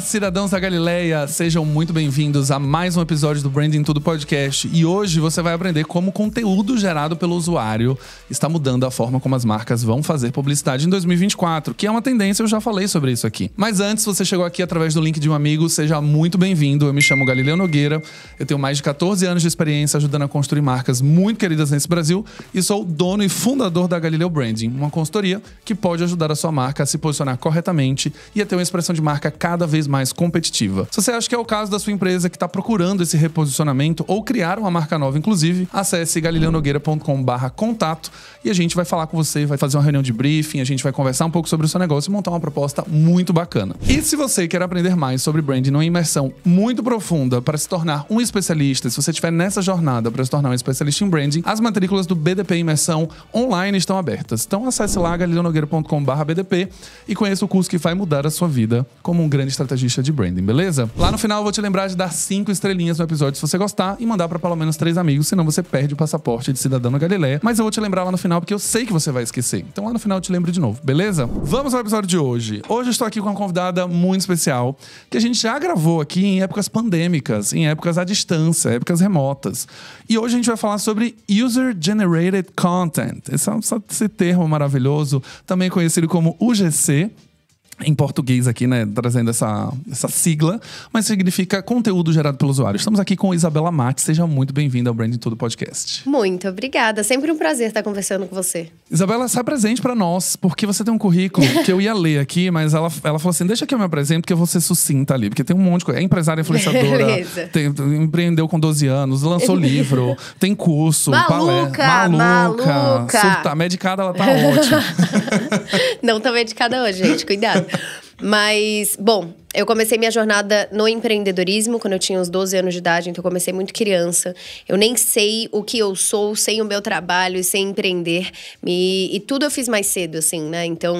Olá, cidadãos da Galileia! Sejam muito bem-vindos a mais um episódio do Branding Tudo Podcast. E hoje você vai aprender como conteúdo gerado pelo usuário está mudando a forma como as marcas vão fazer publicidade em 2024, que é uma tendência, eu já falei sobre isso aqui. Mas antes, você chegou aqui através do link de um amigo, seja muito bem-vindo. Eu me chamo Galileu Nogueira, eu tenho mais de 14 anos de experiência ajudando a construir marcas muito queridas nesse Brasil e sou dono e fundador da Galileu Branding, uma consultoria que pode ajudar a sua marca a se posicionar corretamente e a ter uma expressão de marca cada vez mais competitiva. Se você acha que é o caso da sua empresa que está procurando esse reposicionamento ou criar uma marca nova, inclusive, acesse galileonogueira.com.br contato e a gente vai falar com você, vai fazer uma reunião de briefing, a gente vai conversar um pouco sobre o seu negócio e montar uma proposta muito bacana. E se você quer aprender mais sobre branding numa imersão muito profunda para se tornar um especialista, se você estiver nessa jornada para se tornar um especialista em branding, as matrículas do BDP Imersão online estão abertas. Então acesse lá galileonogueira.com.br BDP e conheça o curso que vai mudar a sua vida como um grande estratégista estrategista de branding, beleza? Lá no final eu vou te lembrar de dar cinco estrelinhas no episódio se você gostar e mandar para pelo menos três amigos, senão você perde o passaporte de cidadão Galileia. Mas eu vou te lembrar lá no final porque eu sei que você vai esquecer. Então lá no final eu te lembro de novo, beleza? Vamos ao episódio de hoje. Hoje eu estou aqui com uma convidada muito especial que a gente já gravou aqui em épocas pandêmicas, em épocas à distância, épocas remotas. E hoje a gente vai falar sobre user generated content. Esse, é esse termo maravilhoso, também conhecido como UGC, em português aqui, né, trazendo essa, essa sigla, mas significa conteúdo gerado pelo usuário. Estamos aqui com Isabela Mate, seja muito bem-vinda ao Branding Tudo Podcast. Muito obrigada, sempre um prazer estar conversando com você. Isabela, sai presente para nós, porque você tem um currículo que eu ia ler aqui, mas ela, ela falou assim, deixa que eu me apresente, porque eu vou ser sucinta ali, porque tem um monte de coisa. É empresária influenciadora, tem, empreendeu com 12 anos, lançou livro, tem curso, maluca, palestra. Maluca, maluca. Surta, medicada ela tá ótima. Não tô medicada hoje, gente, cuidado. Mas, bom, eu comecei minha jornada no empreendedorismo quando eu tinha uns 12 anos de idade, então eu comecei muito criança. Eu nem sei o que eu sou sem o meu trabalho e sem empreender. E, e tudo eu fiz mais cedo, assim, né? Então,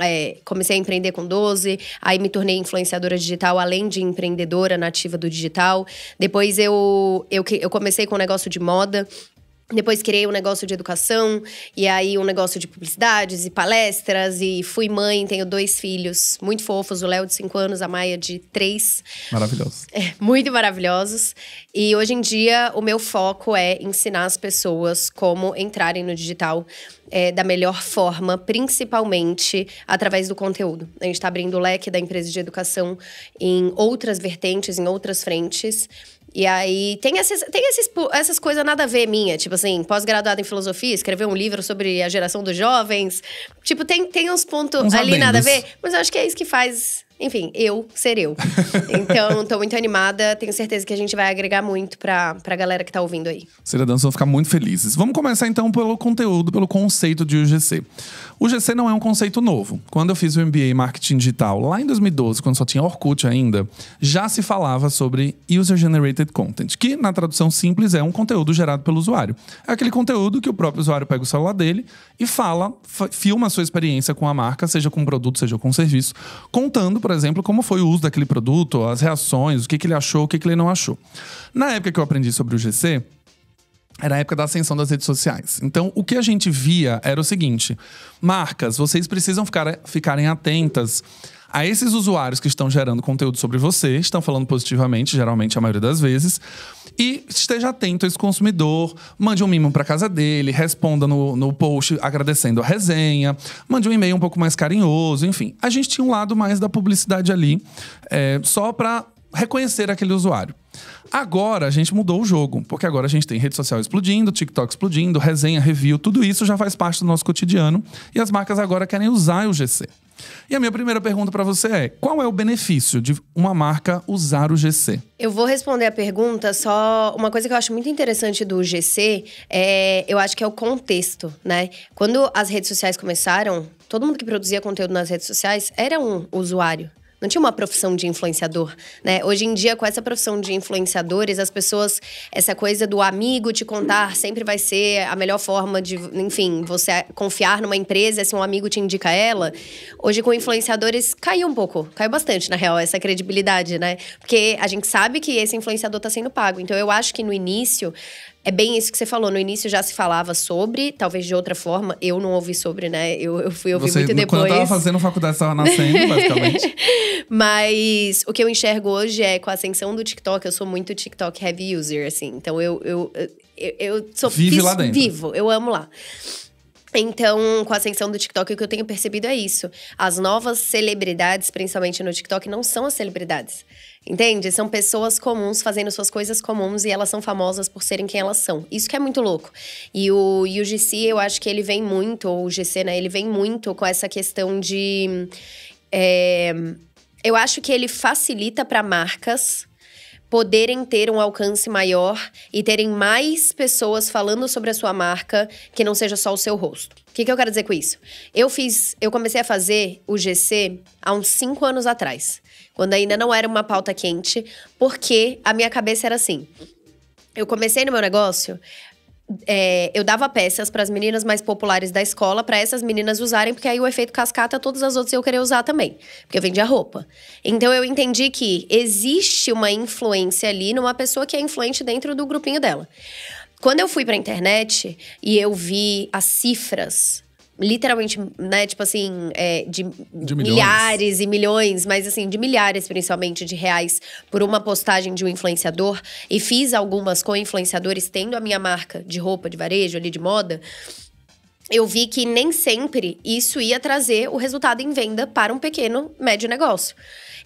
é, comecei a empreender com 12, aí me tornei influenciadora digital, além de empreendedora nativa do digital. Depois eu, eu, eu comecei com um negócio de moda, depois criei um negócio de educação, e aí um negócio de publicidades e palestras, e fui mãe, tenho dois filhos muito fofos, o Léo de 5 anos, a Maia de 3. Maravilhosos. É, muito maravilhosos. E hoje em dia o meu foco é ensinar as pessoas como entrarem no digital é, da melhor forma, principalmente através do conteúdo. A gente está abrindo o leque da empresa de educação em outras vertentes, em outras frentes. E aí tem, esses, tem esses, essas coisas nada a ver minha, tipo assim, pós-graduada em filosofia, escrever um livro sobre a geração dos jovens. Tipo, tem, tem uns pontos ali nada a ver, mas eu acho que é isso que faz enfim, eu ser eu. Então, tô muito animada. Tenho certeza que a gente vai agregar muito pra, pra galera que tá ouvindo aí. Cidadãos vão ficar muito felizes. Vamos começar então pelo conteúdo, pelo conceito de UGC. O GC não é um conceito novo. Quando eu fiz o MBA em Marketing Digital, lá em 2012, quando só tinha Orkut ainda, já se falava sobre User Generated Content, que na tradução simples é um conteúdo gerado pelo usuário. É aquele conteúdo que o próprio usuário pega o celular dele e fala, filma a sua experiência com a marca, seja com um produto, seja com um serviço, contando, por exemplo, como foi o uso daquele produto, as reações, o que, que ele achou, o que, que ele não achou. Na época que eu aprendi sobre o GC, era a época da ascensão das redes sociais. Então, o que a gente via era o seguinte: marcas, vocês precisam ficar, ficarem atentas a esses usuários que estão gerando conteúdo sobre você, estão falando positivamente, geralmente a maioria das vezes. E esteja atento a esse consumidor, mande um mimo para casa dele, responda no, no post agradecendo a resenha, mande um e-mail um pouco mais carinhoso, enfim. A gente tinha um lado mais da publicidade ali, é, só para reconhecer aquele usuário. Agora a gente mudou o jogo, porque agora a gente tem rede social explodindo, TikTok explodindo, resenha, review, tudo isso já faz parte do nosso cotidiano e as marcas agora querem usar o GC. E a minha primeira pergunta para você é: qual é o benefício de uma marca usar o GC? Eu vou responder a pergunta só uma coisa que eu acho muito interessante do GC é, eu acho que é o contexto, né? Quando as redes sociais começaram, todo mundo que produzia conteúdo nas redes sociais era um usuário não tinha uma profissão de influenciador, né? Hoje em dia, com essa profissão de influenciadores, as pessoas, essa coisa do amigo te contar sempre vai ser a melhor forma de, enfim, você confiar numa empresa se um amigo te indica ela. Hoje, com influenciadores, caiu um pouco, caiu bastante, na real, essa credibilidade, né? Porque a gente sabe que esse influenciador está sendo pago. Então, eu acho que no início, é bem isso que você falou. No início já se falava sobre, talvez de outra forma. Eu não ouvi sobre, né? Eu, eu fui ouvir você, muito depois. Quando eu tava fazendo faculdade, estava nascendo, basicamente. Mas o que eu enxergo hoje é, com a ascensão do TikTok, eu sou muito TikTok heavy user, assim. Então eu, eu, eu, eu sou… Vive fiz, lá dentro. Vivo, eu amo lá. Então, com a ascensão do TikTok, o que eu tenho percebido é isso. As novas celebridades, principalmente no TikTok, não são as celebridades. Entende? São pessoas comuns fazendo suas coisas comuns e elas são famosas por serem quem elas são. Isso que é muito louco. E o, e o GC, eu acho que ele vem muito, ou o GC, né? Ele vem muito com essa questão de. É, eu acho que ele facilita para marcas poderem ter um alcance maior e terem mais pessoas falando sobre a sua marca que não seja só o seu rosto. O que, que eu quero dizer com isso? Eu fiz, eu comecei a fazer o GC há uns 5 anos atrás, quando ainda não era uma pauta quente, porque a minha cabeça era assim. Eu comecei no meu negócio é, eu dava peças para as meninas mais populares da escola, para essas meninas usarem, porque aí o efeito cascata, todas as outras eu queria usar também, porque eu vendia roupa. Então eu entendi que existe uma influência ali numa pessoa que é influente dentro do grupinho dela. Quando eu fui para a internet e eu vi as cifras literalmente, né, tipo assim, é, de, de milhares e milhões, mas assim, de milhares principalmente de reais por uma postagem de um influenciador e fiz algumas com influenciadores tendo a minha marca de roupa de varejo ali de moda eu vi que nem sempre isso ia trazer o resultado em venda para um pequeno, médio negócio.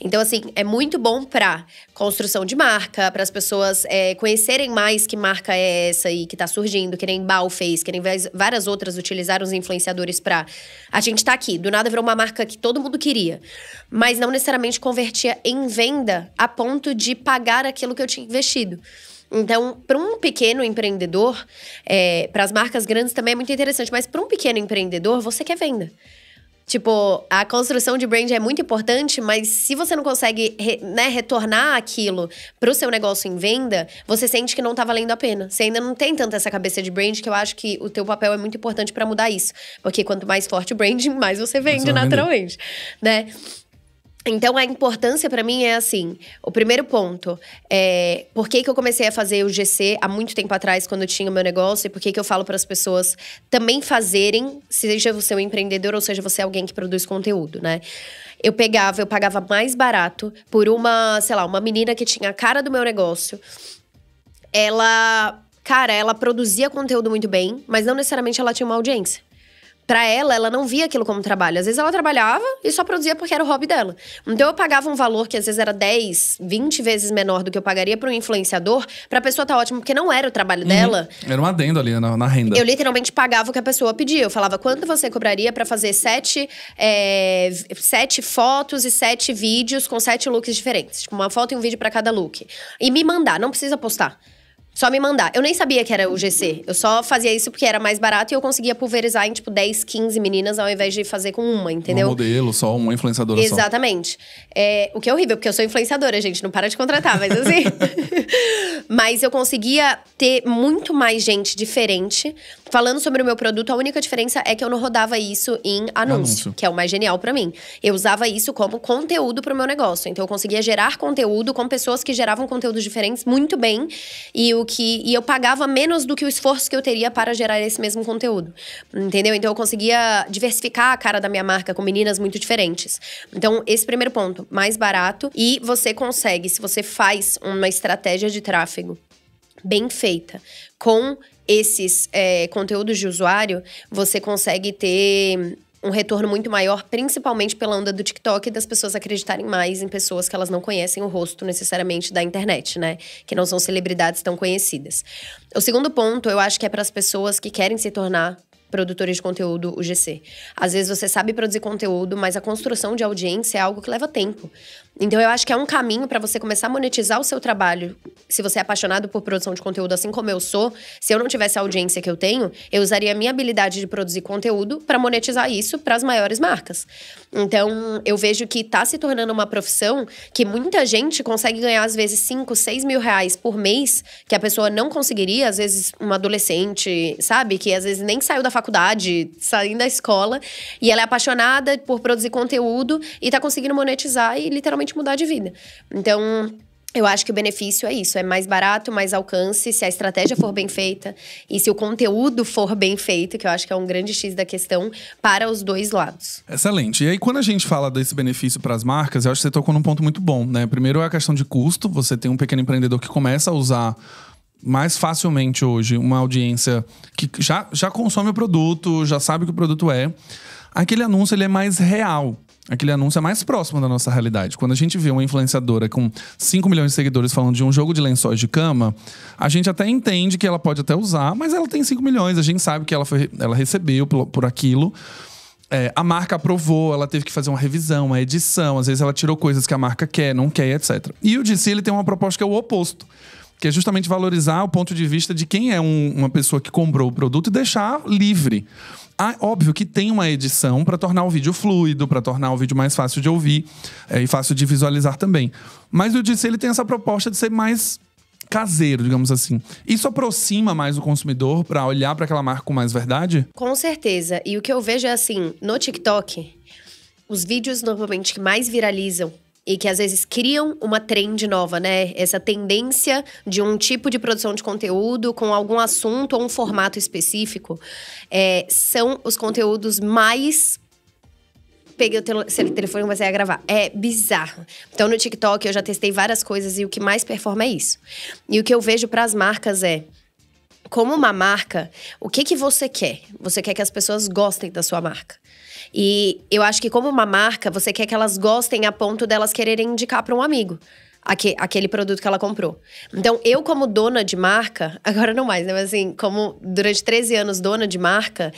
Então, assim, é muito bom para construção de marca, para as pessoas é, conhecerem mais que marca é essa e que está surgindo, que nem Bal fez, que nem várias outras utilizaram os influenciadores para. A gente está aqui, do nada virou uma marca que todo mundo queria, mas não necessariamente convertia em venda a ponto de pagar aquilo que eu tinha investido. Então, para um pequeno empreendedor, é, para as marcas grandes também é muito interessante, mas para um pequeno empreendedor, você quer venda. Tipo, a construção de brand é muito importante, mas se você não consegue né, retornar aquilo para o seu negócio em venda, você sente que não está valendo a pena. Você ainda não tem tanto essa cabeça de brand que eu acho que o teu papel é muito importante para mudar isso. Porque quanto mais forte o brand, mais você vende você naturalmente, né? Então, a importância para mim é assim: o primeiro ponto é por que, que eu comecei a fazer o GC há muito tempo atrás, quando eu tinha o meu negócio, e por que, que eu falo para as pessoas também fazerem, seja você um empreendedor ou seja você alguém que produz conteúdo, né? Eu pegava, eu pagava mais barato por uma, sei lá, uma menina que tinha a cara do meu negócio. Ela, cara, ela produzia conteúdo muito bem, mas não necessariamente ela tinha uma audiência para ela, ela não via aquilo como trabalho. Às vezes ela trabalhava e só produzia porque era o hobby dela. Então eu pagava um valor que às vezes era 10, 20 vezes menor do que eu pagaria para um influenciador, para a pessoa tá ótimo, porque não era o trabalho uhum. dela. Era um adendo ali na, na, renda. Eu literalmente pagava o que a pessoa pedia. Eu falava quanto você cobraria para fazer sete, é, sete fotos e sete vídeos com sete looks diferentes. Tipo, uma foto e um vídeo para cada look. E me mandar, não precisa postar. Só me mandar. Eu nem sabia que era o GC. Eu só fazia isso porque era mais barato e eu conseguia pulverizar em, tipo, 10, 15 meninas ao invés de fazer com uma, entendeu? Um modelo só, uma influenciadora Exatamente. só. É, o que é horrível, porque eu sou influenciadora, gente. Não para de contratar, mas assim. mas eu conseguia ter muito mais gente diferente falando sobre o meu produto, a única diferença é que eu não rodava isso em anúncio, anúncio. que é o mais genial para mim. Eu usava isso como conteúdo para o meu negócio. Então eu conseguia gerar conteúdo com pessoas que geravam conteúdos diferentes muito bem e o que e eu pagava menos do que o esforço que eu teria para gerar esse mesmo conteúdo. Entendeu? Então eu conseguia diversificar a cara da minha marca com meninas muito diferentes. Então esse primeiro ponto, mais barato e você consegue se você faz uma estratégia de tráfego bem feita, com esses é, conteúdos de usuário, você consegue ter um retorno muito maior, principalmente pela onda do TikTok e das pessoas acreditarem mais em pessoas que elas não conhecem o rosto necessariamente da internet, né? Que não são celebridades tão conhecidas. O segundo ponto, eu acho que é para as pessoas que querem se tornar produtores de conteúdo UGC. Às vezes você sabe produzir conteúdo, mas a construção de audiência é algo que leva tempo. Então eu acho que é um caminho para você começar a monetizar o seu trabalho. Se você é apaixonado por produção de conteúdo, assim como eu sou, se eu não tivesse a audiência que eu tenho, eu usaria a minha habilidade de produzir conteúdo para monetizar isso para as maiores marcas. Então eu vejo que está se tornando uma profissão que muita gente consegue ganhar às vezes 5, 6 mil reais por mês, que a pessoa não conseguiria, às vezes uma adolescente, sabe? Que às vezes nem saiu da faculdade, saindo da escola, e ela é apaixonada por produzir conteúdo e está conseguindo monetizar e literalmente realmente mudar de vida. Então, eu acho que o benefício é isso: é mais barato, mais alcance, se a estratégia for bem feita e se o conteúdo for bem feito, que eu acho que é um grande X da questão, para os dois lados. Excelente. E aí, quando a gente fala desse benefício para as marcas, eu acho que você tocou num ponto muito bom, né? Primeiro é a questão de custo. Você tem um pequeno empreendedor que começa a usar mais facilmente hoje uma audiência que já, já consome o produto, já sabe o que o produto é. Aquele anúncio ele é mais real aquele anúncio é mais próximo da nossa realidade. Quando a gente vê uma influenciadora com 5 milhões de seguidores falando de um jogo de lençóis de cama, a gente até entende que ela pode até usar, mas ela tem 5 milhões, a gente sabe que ela, foi, ela recebeu por, por aquilo. É, a marca aprovou, ela teve que fazer uma revisão, uma edição, às vezes ela tirou coisas que a marca quer, não quer, etc. E o DC ele tem uma proposta que é o oposto que é justamente valorizar o ponto de vista de quem é um, uma pessoa que comprou o produto e deixar livre. Ah, óbvio que tem uma edição para tornar o vídeo fluido, para tornar o vídeo mais fácil de ouvir é, e fácil de visualizar também. Mas o Disse ele tem essa proposta de ser mais caseiro, digamos assim. Isso aproxima mais o consumidor para olhar para aquela marca com mais verdade? Com certeza. E o que eu vejo é assim, no TikTok, os vídeos normalmente que mais viralizam e que às vezes criam uma trend nova, né? Essa tendência de um tipo de produção de conteúdo com algum assunto ou um formato específico é, são os conteúdos mais peguei o tel telefone e comecei a gravar. É bizarro. Então, no TikTok, eu já testei várias coisas e o que mais performa é isso. E o que eu vejo para as marcas é como uma marca, o que que você quer? Você quer que as pessoas gostem da sua marca. E eu acho que como uma marca, você quer que elas gostem a ponto delas quererem indicar para um amigo aquele produto que ela comprou. Então, eu, como dona de marca, agora não mais, né? Mas assim, como durante 13 anos dona de marca,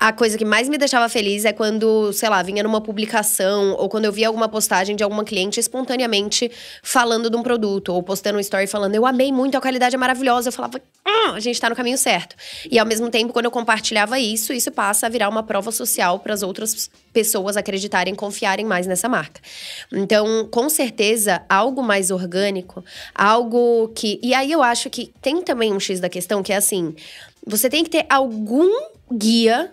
a coisa que mais me deixava feliz é quando, sei lá, vinha numa publicação ou quando eu via alguma postagem de alguma cliente espontaneamente falando de um produto ou postando um story falando eu amei muito, a qualidade é maravilhosa. Eu falava, ah, a gente tá no caminho certo. E ao mesmo tempo, quando eu compartilhava isso, isso passa a virar uma prova social para as outras pessoas acreditarem, confiarem mais nessa marca. Então, com certeza, algo mais orgânico, algo que. E aí eu acho que tem também um X da questão que é assim: você tem que ter algum guia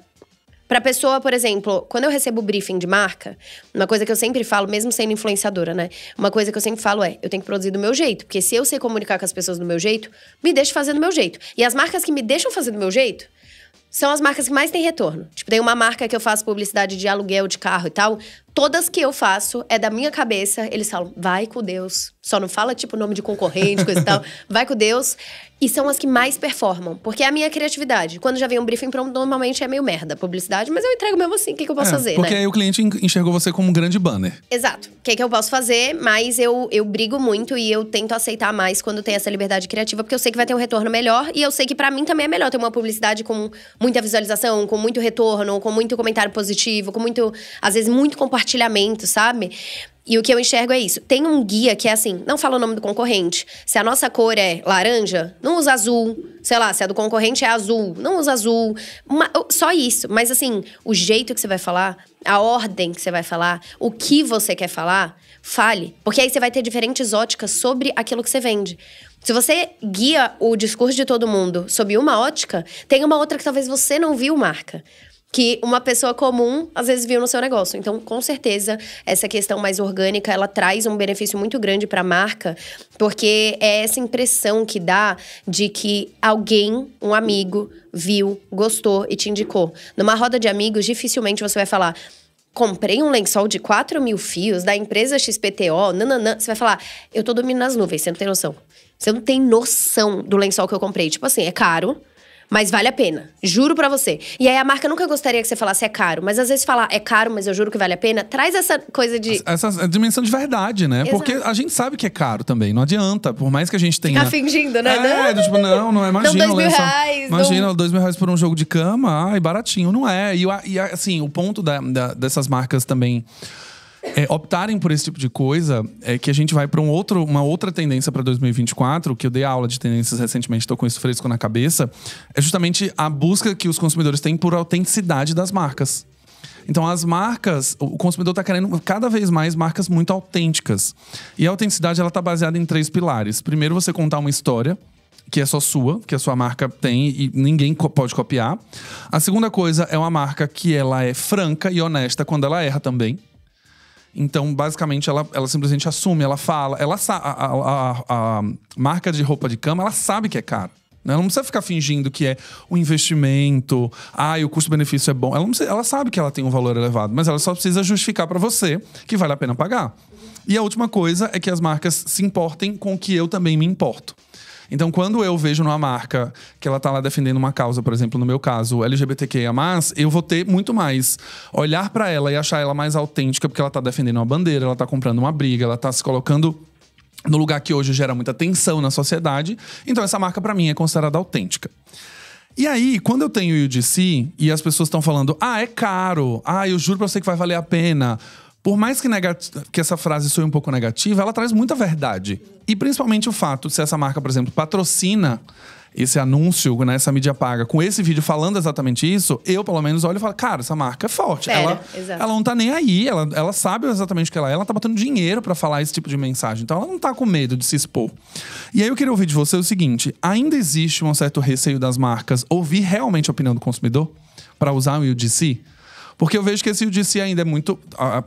Pra pessoa, por exemplo, quando eu recebo briefing de marca, uma coisa que eu sempre falo, mesmo sendo influenciadora, né? Uma coisa que eu sempre falo é: eu tenho que produzir do meu jeito. Porque se eu sei comunicar com as pessoas do meu jeito, me deixa fazer do meu jeito. E as marcas que me deixam fazer do meu jeito, são as marcas que mais têm retorno. Tipo, tem uma marca que eu faço publicidade de aluguel de carro e tal. Todas que eu faço é da minha cabeça. Eles falam, vai com Deus. Só não fala, tipo, nome de concorrente, coisa e tal. Vai com Deus. E são as que mais performam. Porque é a minha criatividade. Quando já vem um briefing pronto, normalmente é meio merda publicidade, mas eu entrego mesmo assim. O que, que eu posso é, fazer? Porque né? aí o cliente enxergou você como um grande banner. Exato. O que, que eu posso fazer? Mas eu, eu brigo muito e eu tento aceitar mais quando tem essa liberdade criativa, porque eu sei que vai ter um retorno melhor. E eu sei que para mim também é melhor ter uma publicidade com muita visualização, com muito retorno, com muito comentário positivo, com muito, às vezes, muito compartilhamento compartilhamento, sabe? E o que eu enxergo é isso. Tem um guia que é assim, não fala o nome do concorrente. Se a nossa cor é laranja, não usa azul. Sei lá, se a do concorrente é azul, não usa azul. Uma, só isso. Mas assim, o jeito que você vai falar, a ordem que você vai falar, o que você quer falar, fale. Porque aí você vai ter diferentes óticas sobre aquilo que você vende. Se você guia o discurso de todo mundo sob uma ótica, tem uma outra que talvez você não viu, marca que uma pessoa comum às vezes viu no seu negócio. Então, com certeza, essa questão mais orgânica, ela traz um benefício muito grande para a marca, porque é essa impressão que dá de que alguém, um amigo, viu, gostou e te indicou. Numa roda de amigos, dificilmente você vai falar comprei um lençol de 4 mil fios da empresa XPTO, nananã. Você vai falar, eu tô dormindo nas nuvens, você não tem noção. Você não tem noção do lençol que eu comprei. Tipo assim, é caro, mas vale a pena, juro para você. E aí a marca nunca gostaria que você falasse é caro, mas às vezes falar é caro, mas eu juro que vale a pena, traz essa coisa de. Essa, essa dimensão de verdade, né? Exato. Porque a gente sabe que é caro também, não adianta. Por mais que a gente tenha. Tá fingindo, né? É, não, tipo, não, não é. Imagina, não, dois mil reais, imagina, não... dois mil reais por um jogo de cama, ai, baratinho, não é. E, e assim, o ponto da, da, dessas marcas também é, optarem por esse tipo de coisa, é que a gente vai para um outro, uma outra tendência para 2024, que eu dei aula de tendências recentemente, estou com isso fresco na cabeça, é justamente a busca que os consumidores têm por autenticidade das marcas. Então, as marcas, o consumidor está querendo cada vez mais marcas muito autênticas. E a autenticidade ela está baseada em três pilares. Primeiro, você contar uma história que é só sua, que a sua marca tem e ninguém co pode copiar. A segunda coisa é uma marca que ela é franca e honesta quando ela erra também. Então, basicamente, ela, ela simplesmente assume, ela fala, ela a, a, a, marca de roupa de cama, ela sabe que é caro. Né? Ela não precisa ficar fingindo que é um investimento, ah, e o custo-benefício é bom. Ela, precisa, ela sabe que ela tem um valor elevado, mas ela só precisa justificar para você que vale a pena pagar. E a última coisa é que as marcas se importem com o que eu também me importo. Então, quando eu vejo numa marca que ela está lá defendendo uma causa, por exemplo, no meu caso, LGBTQIA, eu vou ter muito mais olhar para ela e achar ela mais autêntica, porque ela está defendendo uma bandeira, ela está comprando uma briga, ela está se colocando no lugar que hoje gera muita tensão na sociedade. Então, essa marca, para mim, é considerada autêntica. E aí, quando eu tenho o UGC e as pessoas estão falando, ah, é caro, ah, eu juro pra você que vai valer a pena. Por mais que, que essa frase soe um pouco negativa, ela traz muita verdade. E principalmente o fato, se essa marca, por exemplo, patrocina esse anúncio, né, essa mídia paga, com esse vídeo falando exatamente isso, eu pelo menos olho e falo, cara, essa marca é forte. ela, ela não tá nem aí, ela, ela sabe exatamente o que ela é, ela tá botando dinheiro para falar esse tipo de mensagem. Então ela não tá com medo de se expor. E aí eu queria ouvir de você o seguinte: ainda existe um certo receio das marcas ouvir realmente a opinião do consumidor para usar o UGC? Porque eu vejo que esse UGC ainda é muito.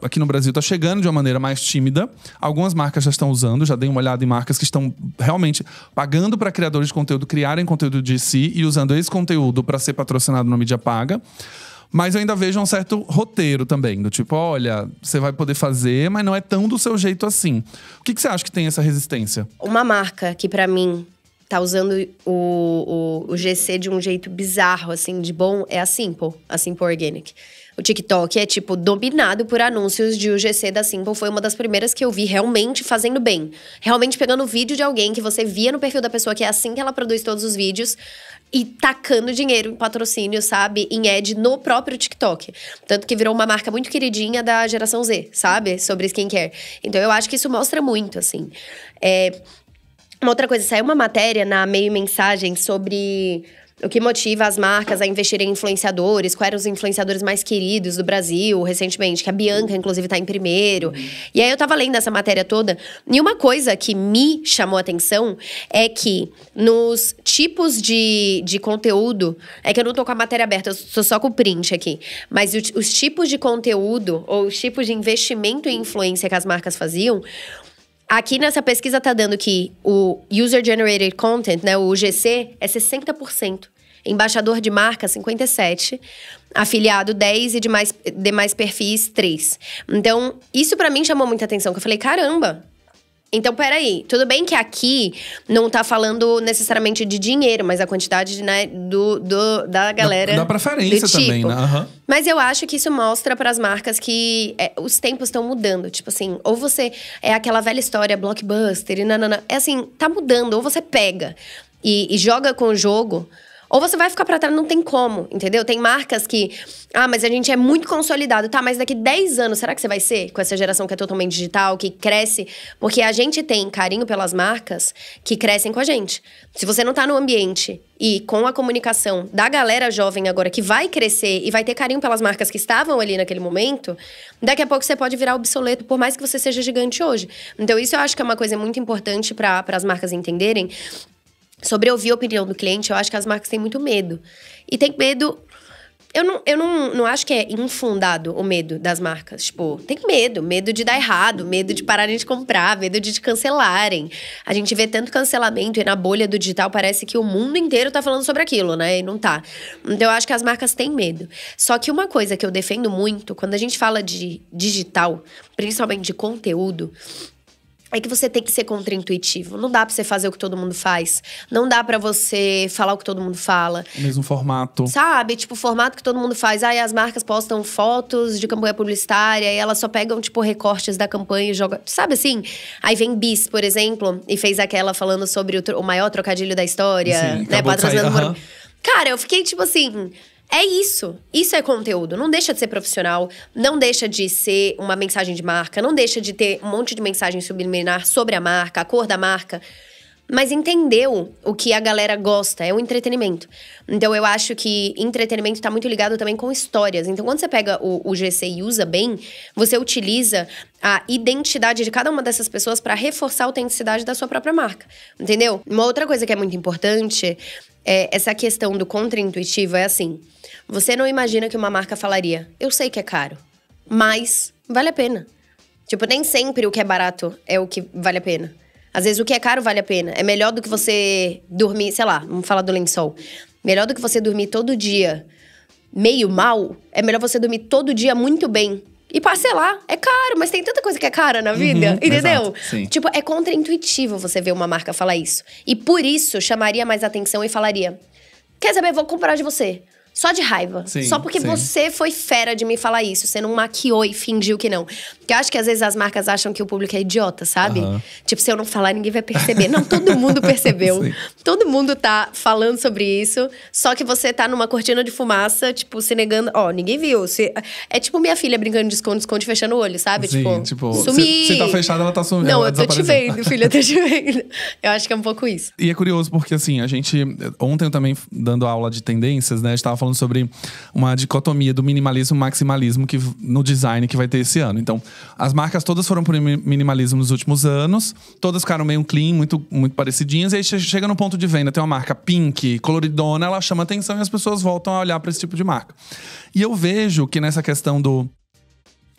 Aqui no Brasil está chegando de uma maneira mais tímida. Algumas marcas já estão usando, já dei uma olhada em marcas que estão realmente pagando para criadores de conteúdo criarem conteúdo UGC e usando esse conteúdo para ser patrocinado na mídia paga. Mas eu ainda vejo um certo roteiro também, do tipo, olha, você vai poder fazer, mas não é tão do seu jeito assim. O que, que você acha que tem essa resistência? Uma marca que para mim tá usando o, o, o, GC de um jeito bizarro, assim, de bom, é a Simple, a Simple Organic. O TikTok é, tipo, dominado por anúncios de UGC da Simple. Foi uma das primeiras que eu vi realmente fazendo bem. Realmente pegando vídeo de alguém que você via no perfil da pessoa, que é assim que ela produz todos os vídeos, e tacando dinheiro em patrocínio, sabe? Em ad no próprio TikTok. Tanto que virou uma marca muito queridinha da geração Z, sabe? Sobre skincare. Então eu acho que isso mostra muito, assim. É. Uma outra coisa, saiu uma matéria na meio mensagem sobre o que motiva as marcas a investirem em influenciadores, quais eram os influenciadores mais queridos do Brasil recentemente, que a Bianca, inclusive, está em primeiro. Uhum. E aí eu estava lendo essa matéria toda, e uma coisa que me chamou a atenção é que nos tipos de, de conteúdo, é que eu não tô com a matéria aberta, eu tô só com o print aqui, mas os, os tipos de conteúdo ou os tipos de investimento e influência que as marcas faziam, Aqui nessa pesquisa está dando que o User Generated Content, né, o UGC, é 60%. Embaixador de marca, 57. Afiliado, 10. E demais, demais perfis, 3. Então, isso para mim chamou muita atenção. Que eu falei, caramba, então, peraí, tudo bem que aqui não tá falando necessariamente de dinheiro, mas a quantidade né, do, do, da galera. Da, da preferência tipo. também, né? Uhum. Mas eu acho que isso mostra para as marcas que é, os tempos estão mudando. Tipo assim, ou você. É aquela velha história, blockbuster e nanana. É assim, tá mudando, ou você pega e, e joga com o jogo ou você vai ficar para trás, não tem como, entendeu? Tem marcas que, ah, mas a gente é muito consolidado, tá? Mas daqui 10 anos, será que você vai ser com essa geração que é totalmente digital, que cresce? Porque a gente tem carinho pelas marcas que crescem com a gente. Se você não tá no ambiente e com a comunicação da galera jovem agora que vai crescer e vai ter carinho pelas marcas que estavam ali naquele momento, daqui a pouco você pode virar obsoleto, por mais que você seja gigante hoje. Então, isso eu acho que é uma coisa muito importante para as marcas entenderem sobre ouvir a opinião do cliente, eu acho que as marcas têm muito medo. E tem medo. Eu não, eu não, não acho que é infundado o medo das marcas. Tipo, tem medo. Medo de dar errado, medo de pararem de comprar, medo de te cancelarem. A gente vê tanto cancelamento e na bolha do digital parece que o mundo inteiro tá falando sobre aquilo, né? E não tá. Então eu acho que as marcas têm medo. Só que uma coisa que eu defendo muito, quando a gente fala de digital, principalmente de conteúdo, é que você tem que ser contraintuitivo. Não dá para você fazer o que todo mundo faz. Não dá para você falar o que todo mundo fala. O mesmo formato. Sabe? Tipo, o formato que todo mundo faz. Aí as marcas postam fotos de campanha publicitária e elas só pegam, tipo, recortes da campanha e jogam. Sabe assim? Aí vem Bis, por exemplo, e fez aquela falando sobre o, tro... o maior trocadilho da história, Sim, né? Patrocinando. Uhum. Cara, eu fiquei tipo assim. É isso. Isso é conteúdo. Não deixa de ser profissional, não deixa de ser uma mensagem de marca, não deixa de ter um monte de mensagem subliminar sobre a marca, a cor da marca mas entendeu o que a galera gosta, é o entretenimento. Então eu acho que entretenimento está muito ligado também com histórias. Então quando você pega o, o GC e usa bem, você utiliza a identidade de cada uma dessas pessoas para reforçar a autenticidade da sua própria marca, entendeu? Uma outra coisa que é muito importante é essa questão do contraintuitivo é assim: você não imagina que uma marca falaria, eu sei que é caro, mas vale a pena. Tipo, nem sempre o que é barato é o que vale a pena. Às vezes o que é caro vale a pena. É melhor do que você dormir, sei lá, vamos falar do lençol. Melhor do que você dormir todo dia meio mal, é melhor você dormir todo dia muito bem. E parcelar é caro, mas tem tanta coisa que é cara na uhum, vida, uhum, entendeu? Exato, tipo, é contraintuitivo você ver uma marca falar isso. E por isso chamaria mais atenção e falaria: Quer saber? Vou comprar de você. Só de raiva. Sim, só porque sim. você foi fera de me falar isso. Você não maquiou e fingiu que não. Porque eu acho que às vezes as marcas acham que o público é idiota, sabe? Tipo, se eu não falar, ninguém vai perceber. Não, todo mundo percebeu. todo mundo tá falando sobre isso. Só que você tá numa cortina de fumaça, tipo, se negando. Ó, oh, ninguém viu. você É tipo minha filha brincando de esconde, esconde, fechando o olho, sabe? Sim, tipo, tipo sumi. Você tá fechada, ela tá sumindo. Não, eu tô te vendo, filha, eu tô te vendo. Eu acho que é um pouco isso. E é curioso porque, assim, a gente. Ontem eu também, dando aula de tendências, né? A gente tava falando sobre uma dicotomia do minimalismo e maximalismo que, no design que vai ter esse ano. Então, as marcas todas foram pro minimalismo nos últimos anos, todas ficaram meio clean, muito, muito parecidinhas, e aí chega no ponto de venda, tem uma marca pink, coloridona, ela chama atenção e as pessoas voltam a olhar para esse tipo de marca. E eu vejo que nessa questão do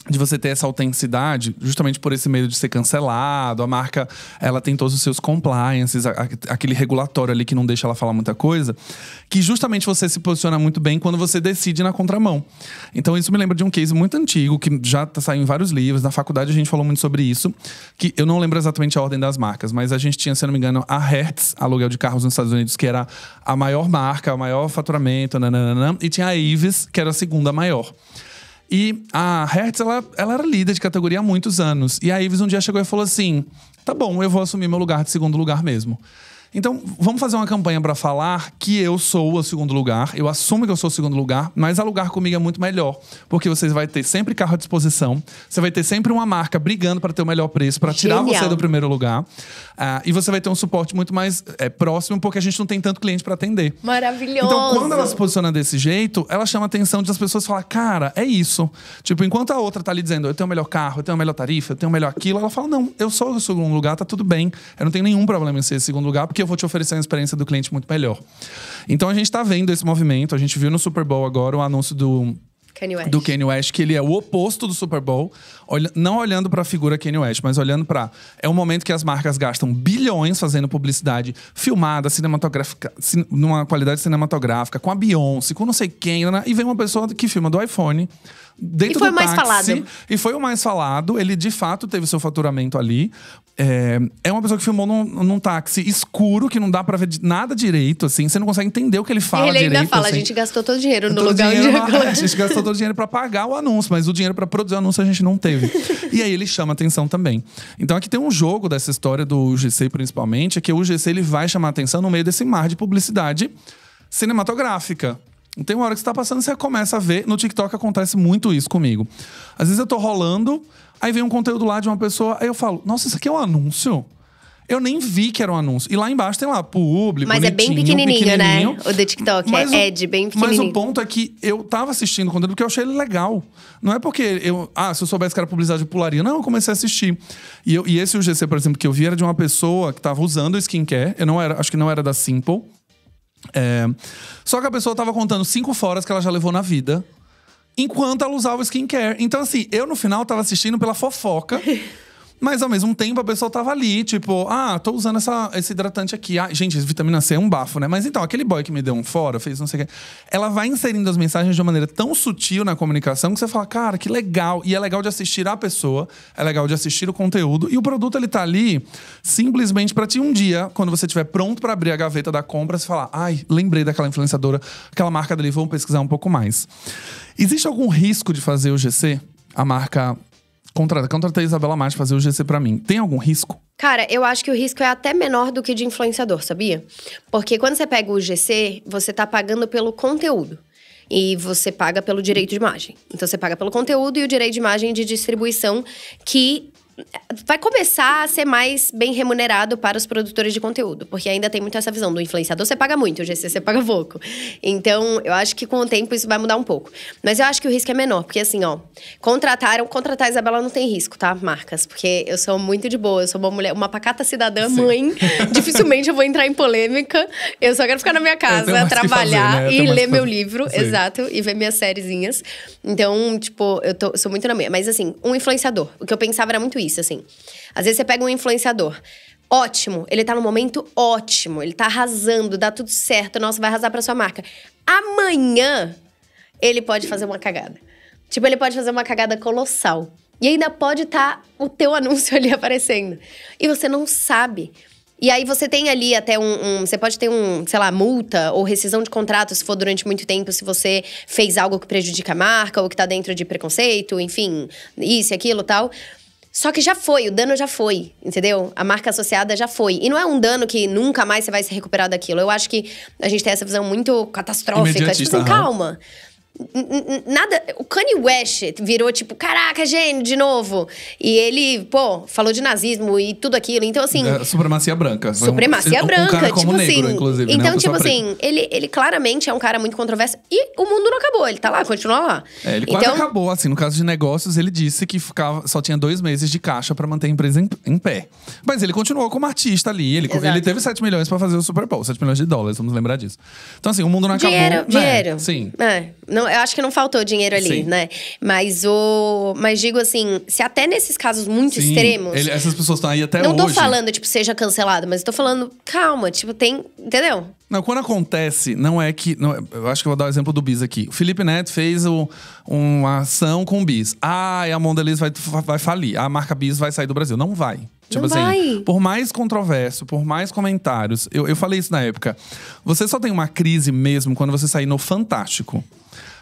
de você ter essa autenticidade, justamente por esse medo de ser cancelado, a marca, ela tem todos os seus compliances, aquele regulatório ali que não deixa ela falar muita coisa, que justamente você se posiciona muito bem quando você decide na contramão. Então isso me lembra de um case muito antigo, que já tá, saiu em vários livros, na faculdade a gente falou muito sobre isso, que eu não lembro exatamente a ordem das marcas, mas a gente tinha, se não me engano, a Hertz, aluguel de carros nos Estados Unidos, que era a maior marca, o maior faturamento, nananana, e tinha a Avis, que era a segunda maior. E a Hertz, ela, ela era líder de categoria há muitos anos. E a Ives um dia chegou e falou assim: tá bom, eu vou assumir meu lugar de segundo lugar mesmo. Então, vamos fazer uma campanha para falar que eu sou o segundo lugar. Eu assumo que eu sou o segundo lugar, mas alugar comigo é muito melhor, porque você vai ter sempre carro à disposição, você vai ter sempre uma marca brigando para ter o melhor preço, para tirar você do primeiro lugar. Uh, e você vai ter um suporte muito mais é, próximo, porque a gente não tem tanto cliente para atender. Maravilhoso. Então, quando ela se posiciona desse jeito, ela chama a atenção as pessoas falar: "Cara, é isso". Tipo, enquanto a outra tá ali dizendo: "Eu tenho o melhor carro, eu tenho a melhor tarifa, eu tenho o melhor aquilo", ela fala: "Não, eu sou o segundo lugar, tá tudo bem. Eu não tenho nenhum problema em ser segundo lugar, porque porque eu vou te oferecer uma experiência do cliente muito melhor. Então a gente está vendo esse movimento, a gente viu no Super Bowl agora o anúncio do Kanye West. do Kanye West, que ele é o oposto do Super Bowl, olha, não olhando para a figura Kanye West, mas olhando para é um momento que as marcas gastam bilhões fazendo publicidade filmada, cinematográfica, cin, numa qualidade cinematográfica, com a Beyoncé, com não sei quem, né, e vem uma pessoa que filma do iPhone dentro e foi do o mais táxi, falado. E foi o mais falado. Ele de fato teve seu faturamento ali, é, é uma pessoa que filmou num, num táxi escuro, que não dá para ver nada direito, assim. Você não consegue entender o que ele fala ele Ele ainda fala, assim. a gente gastou todo o dinheiro no todo lugar dinheiro onde A gente gastou todo o dinheiro para pagar o anúncio, mas o dinheiro para produzir o anúncio a gente não teve. e aí ele chama atenção também. Então aqui tem um jogo dessa história do UGC, principalmente, é que o UGC ele vai chamar atenção no meio desse mar de publicidade cinematográfica. tem uma hora que você tá passando, você começa a ver. No TikTok acontece muito isso comigo. Às vezes eu tô rolando, Aí vem um conteúdo lá de uma pessoa, aí eu falo, nossa, isso aqui é um anúncio? Eu nem vi que era um anúncio. E lá embaixo tem lá, público, Mas é bem pequenininho, pequenininho, né? O do TikTok, é mas é Ed, bem pequenininho. Mas o ponto é que eu tava assistindo o conteúdo porque eu achei ele legal. Não é porque eu... Ah, se eu soubesse que era publicidade, eu pularia. Não, eu comecei a assistir. E, eu, e esse UGC, por exemplo, que eu vi era de uma pessoa que tava usando skincare. Eu não era... Acho que não era da Simple. É, só que a pessoa tava contando cinco foras que ela já levou na vida enquanto ela usava skincare. Então, assim, eu no final tava assistindo pela fofoca. Mas ao mesmo tempo a pessoa tava ali, tipo, ah, tô usando essa, esse hidratante aqui. Ah, gente, vitamina C é um bafo, né? Mas então, aquele boy que me deu um fora, fez não sei o quê. Ela vai inserindo as mensagens de uma maneira tão sutil na comunicação que você fala, cara, que legal. E é legal de assistir a pessoa, é legal de assistir o conteúdo. E o produto, ele tá ali simplesmente para ti um dia, quando você estiver pronto para abrir a gaveta da compra, você falar, ai, lembrei daquela influenciadora, aquela marca dali, vamos pesquisar um pouco mais. Existe algum risco de fazer o GC? A marca Contrata, contratar a Isabela Mais fazer o GC para mim. Tem algum risco? Cara, eu acho que o risco é até menor do que de influenciador, sabia? Porque quando você pega o GC, você tá pagando pelo conteúdo. E você paga pelo direito de imagem. Então você paga pelo conteúdo e o direito de imagem de distribuição, que vai começar a ser mais bem remunerado para os produtores de conteúdo, porque ainda tem muito essa visão do influenciador você paga muito, o GC você paga pouco. Então, eu acho que com o tempo isso vai mudar um pouco. Mas eu acho que o risco é menor, porque assim, ó, contrataram, contratar a Isabela não tem risco, tá? Marcas, porque eu sou muito de boa, eu sou uma mulher, uma pacata cidadã, Sim. mãe, dificilmente eu vou entrar em polêmica. Eu só quero ficar na minha é, casa, trabalhar fazer, né? e ler meu livro, Sim. exato, e ver minhas sériezinhas. Então, tipo, eu tô, sou muito na minha, mas assim, um influenciador, o que eu pensava era muito isso, assim. Às vezes você pega um influenciador. Ótimo, ele tá no momento ótimo, ele tá arrasando, dá tudo certo, nossa, vai arrasar pra sua marca. Amanhã ele pode fazer uma cagada. Tipo, ele pode fazer uma cagada colossal. E ainda pode estar tá o teu anúncio ali aparecendo. E você não sabe. E aí você tem ali até um, um, Você pode ter um, sei lá, multa ou rescisão de contrato se for durante muito tempo, se você fez algo que prejudica a marca ou que tá dentro de preconceito, enfim, isso e aquilo tal. Só que já foi, o dano já foi, entendeu? A marca associada já foi. E não é um dano que nunca mais você vai se recuperar daquilo. Eu acho que a gente tem essa visão muito catastrófica. Tipo assim, uhum. calma nada. O Kanye West virou tipo, caraca, gênio, de novo. E ele, pô, falou de nazismo e tudo aquilo. Então, assim. É, supremacia branca. Supremacia um, branca, um tipo assim, negro, assim. Inclusive, né? então, né? tipo assim, ele, ele claramente é um cara muito controverso. E o mundo não acabou, ele tá lá, continua lá. É, ele quase então, acabou, assim. No caso de negócios, ele disse que ficava, só tinha dois meses de caixa para manter a empresa em, em, pé. Mas ele continuou como artista ali. Ele, ele teve 7 milhões para fazer o Super Bowl, 7 milhões de dólares, vamos lembrar disso. Então, assim, o mundo não acabou. Dinheiro, né? dinheiro. Sim. É, não não, eu acho que não faltou dinheiro ali, Sim. né? Mas o. Mas digo assim, se até nesses casos muito Sim, extremos. Ele, essas pessoas estão aí até não hoje. Não tô falando, tipo, seja cancelado, mas tô falando, calma, tipo, tem. Entendeu? Não, quando acontece, não é que. Não, eu acho que eu vou dar o exemplo do Bis aqui. O Felipe Neto fez o, uma ação com o Bis. Ah, a Mondelez vai, vai falir. A marca Bis vai sair do Brasil. Não vai. Tipo não assim, vai. por mais controverso, por mais comentários, eu, eu falei isso na época. Você só tem uma crise mesmo quando você sair no Fantástico.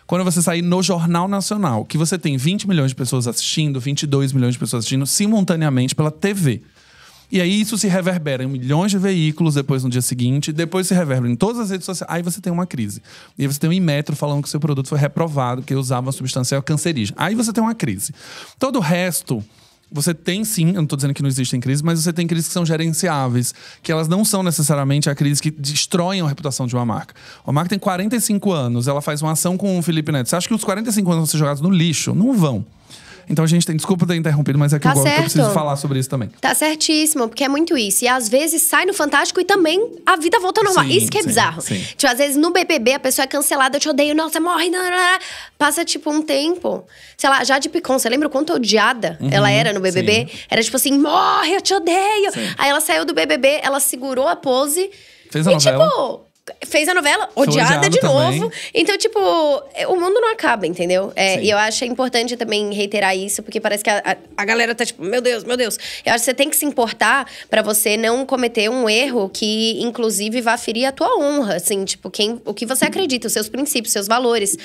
Quando você sair no Jornal Nacional, que você tem 20 milhões de pessoas assistindo, 22 milhões de pessoas assistindo simultaneamente pela TV. E aí isso se reverbera em milhões de veículos depois no dia seguinte, depois se reverbera em todas as redes sociais. Aí você tem uma crise. E aí você tem um imetro falando que seu produto foi reprovado, que usava uma substância cancerígena. Aí você tem uma crise. Todo o resto você tem sim, eu não estou dizendo que não existem crises, mas você tem crises que são gerenciáveis, que elas não são necessariamente a crise que destroem a reputação de uma marca. Uma marca tem 45 anos, ela faz uma ação com o Felipe Neto. Você acha que os 45 anos vão ser jogados no lixo? Não vão. Então a gente tem. Desculpa ter interrompido, mas é que tá eu, eu preciso falar sobre isso também. Tá certíssimo, porque é muito isso. E às vezes sai no Fantástico e também a vida volta ao normal. Sim, isso que é sim, bizarro. Sim. Tipo, às vezes no BBB a pessoa é cancelada, eu te odeio, nossa morre. Não, não, não. Passa tipo um tempo. Sei lá, de Picon, você lembra o quanto odiada uhum, ela era no BBB? Era tipo assim: morre, eu te odeio. Aí ela saiu do BBB, ela segurou a pose. Fez a e, novela. tipo fez a novela, odiada de também. novo. Então, tipo, é, o mundo não acaba, entendeu? É, e eu acho importante também reiterar isso, porque parece que a, a, galera tá tipo, meu Deus, meu Deus. Eu acho que você tem que se importar para você não cometer um erro que, inclusive, vá ferir a tua honra, assim, tipo, quem, o que você acredita, os seus princípios, seus valores.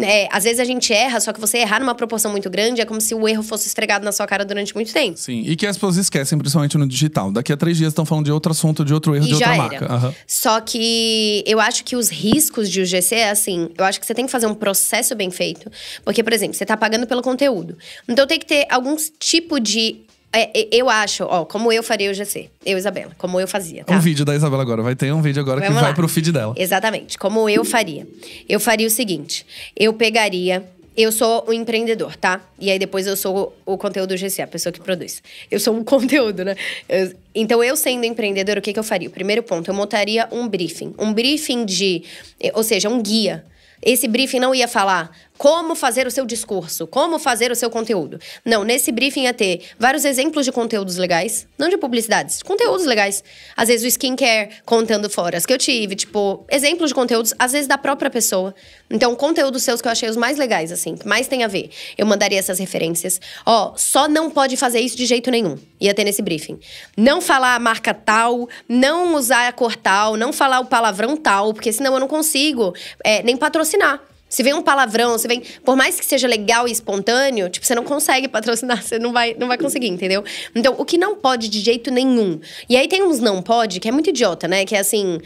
É, às vezes a gente erra, só que você errar numa proporção muito grande é como se o erro fosse esfregado na sua cara durante muito tempo. Sim, e que as pessoas esquecem, principalmente no digital. Daqui a três dias estão falando de outro assunto, de outro erro, e de outra era. marca. Uhum. Só que eu acho que os riscos de UGC é assim, eu acho que você tem que fazer um processo bem feito. Porque, por exemplo, você está pagando pelo conteúdo. Então tem que ter algum tipo de é, é, eu acho, ó, como eu faria o GC. Eu, Isabela, como eu fazia, tá? Um vídeo da Isabela agora. Vai ter um vídeo agora Vamos que lá. vai pro feed dela. Exatamente, como eu faria. Eu faria o seguinte: eu pegaria eu sou o empreendedor, tá? E aí depois eu sou o, o conteúdo GC, a pessoa que produz. Eu sou um conteúdo, né? Eu, então, eu sendo empreendedor, o que, que eu faria? O primeiro ponto, eu montaria um briefing. Um briefing de. Eh, ou seja, um guia. Esse briefing não ia falar, como fazer o seu discurso, como fazer o seu conteúdo. Não, nesse briefing ia ter vários exemplos de conteúdos legais, não de publicidades, conteúdos legais. Às vezes o skincare, contando fora as que eu tive, tipo, exemplos de conteúdos, às vezes da própria pessoa. Então, conteúdos seus que eu achei os mais legais, assim, que mais tem a ver. Eu mandaria essas referências. Ó, só não pode fazer isso de jeito nenhum. Ia ter nesse briefing. Não falar a marca tal, não usar a cor tal, não falar o palavrão tal, porque senão eu não consigo é, nem patrocinar. Se vem um palavrão, se vem. Por mais que seja legal e espontâneo, tipo, você não consegue patrocinar, você não vai, não vai conseguir, entendeu? Então, o que não pode de jeito nenhum. E aí tem uns não pode, que é muito idiota, né? Que é assim.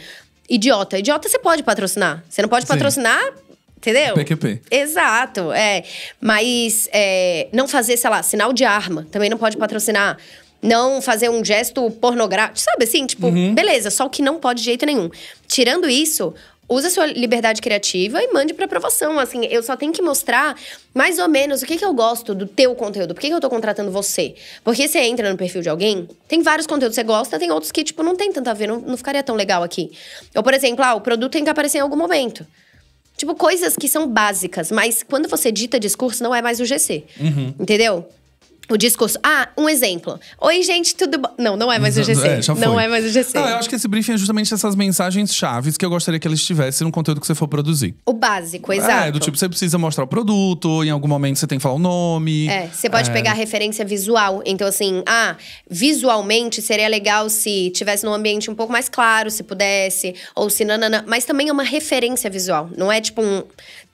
Idiota. Idiota você pode patrocinar. Você não pode Sim. patrocinar Entendeu? PQP. Exato, é. Mas é, não fazer, sei lá, sinal de arma. Também não pode patrocinar. Não fazer um gesto pornográfico. Sabe assim? Tipo, uhum. beleza, só o que não pode de jeito nenhum. Tirando isso, usa sua liberdade criativa e mande para aprovação. Assim, eu só tenho que mostrar mais ou menos o que, que eu gosto do teu conteúdo, por que, que eu tô contratando você. Porque você entra no perfil de alguém, tem vários conteúdos que você gosta, tem outros que, tipo, não tem tanto a ver, não, não ficaria tão legal aqui. Ou, por exemplo, ah, o produto tem que aparecer em algum momento. Tipo, coisas que são básicas, mas quando você dita discurso, não é mais o GC. Uhum. Entendeu? O discurso. Ah, um exemplo. Oi, gente, tudo bom? Não, não é mais o GC. É, não é mais o GC. Não, ah, eu acho que esse briefing é justamente essas mensagens chaves que eu gostaria que eles tivessem no conteúdo que você for produzir. O básico, é, exato. É, do tipo, você precisa mostrar o produto, em algum momento você tem que falar o nome. É, você pode é... pegar referência visual. Então, assim, ah, visualmente seria legal se tivesse num ambiente um pouco mais claro, se pudesse, ou se nanana. Mas também é uma referência visual. Não é tipo um.